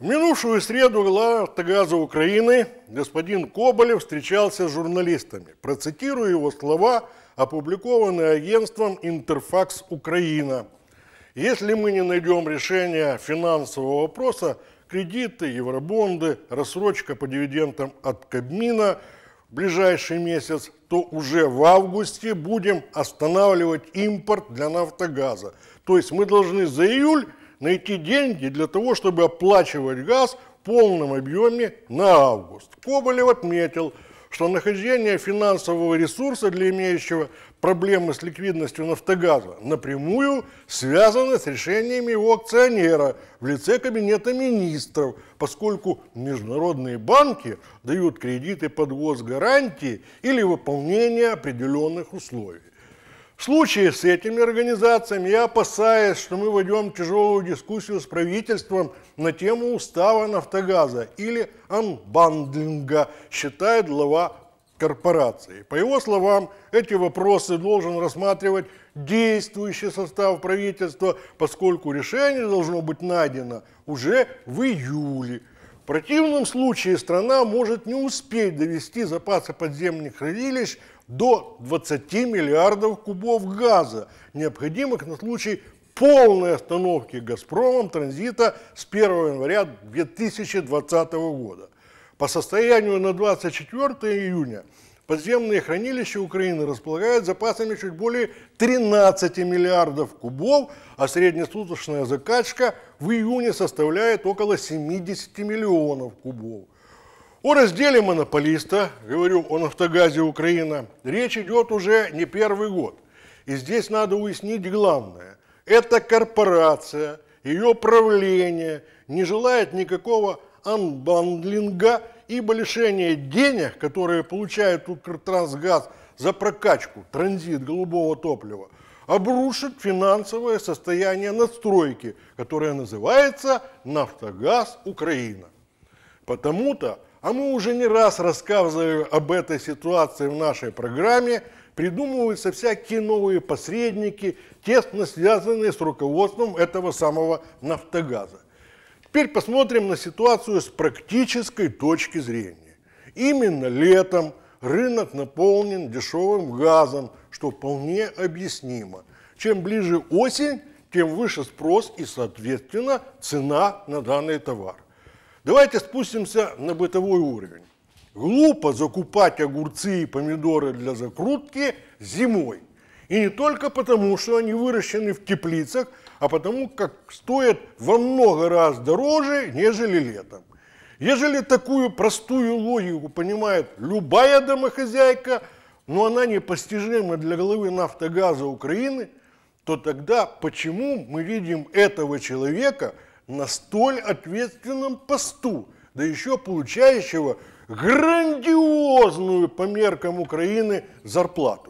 В минувшую среду глава Тагаза Украины господин Коболев встречался с журналистами. Процитирую его слова, опубликованные агентством «Интерфакс Украина». Если мы не найдем решения финансового вопроса, кредиты, евробонды, рассрочка по дивидендам от Кабмина в ближайший месяц, то уже в августе будем останавливать импорт для нафтогаза. То есть мы должны за июль найти деньги для того, чтобы оплачивать газ в полном объеме на август. Коболев отметил, что нахождение финансового ресурса для имеющего проблемы с ликвидностью «Нафтогаза» напрямую связано с решениями его акционера в лице Кабинета министров, поскольку международные банки дают кредиты под госгарантии или выполнение определенных условий. В случае с этими организациями я опасаюсь, что мы войдем в тяжелую дискуссию с правительством на тему устава нафтогаза или анбандлинга, считает глава корпорации. По его словам, эти вопросы должен рассматривать действующий состав правительства, поскольку решение должно быть найдено уже в июле. В противном случае страна может не успеть довести запасы подземных хранилищ до 20 миллиардов кубов газа, необходимых на случай полной остановки «Газпромом» транзита с 1 января 2020 года. По состоянию на 24 июня подземные хранилища Украины располагают запасами чуть более 13 миллиардов кубов, а среднесуточная закачка в июне составляет около 70 миллионов кубов. О разделе монополиста, говорю о нафтогазе Украина, речь идет уже не первый год. И здесь надо уяснить главное. Эта корпорация, ее правление не желает никакого анбандлинга, ибо лишение денег, которые получает Укртрансгаз за прокачку, транзит голубого топлива, обрушит финансовое состояние надстройки, которая называется «Нафтогаз Украина». Потому-то а мы уже не раз рассказывали об этой ситуации в нашей программе. Придумываются всякие новые посредники, тесно связанные с руководством этого самого «Нафтогаза». Теперь посмотрим на ситуацию с практической точки зрения. Именно летом рынок наполнен дешевым газом, что вполне объяснимо. Чем ближе осень, тем выше спрос и, соответственно, цена на данный товар. Давайте спустимся на бытовой уровень. Глупо закупать огурцы и помидоры для закрутки зимой. И не только потому, что они выращены в теплицах, а потому как стоят во много раз дороже, нежели летом. Ежели такую простую логику понимает любая домохозяйка, но она непостижима для головы нафтогаза Украины, то тогда почему мы видим этого человека – на столь ответственном посту, да еще получающего грандиозную по меркам Украины зарплату.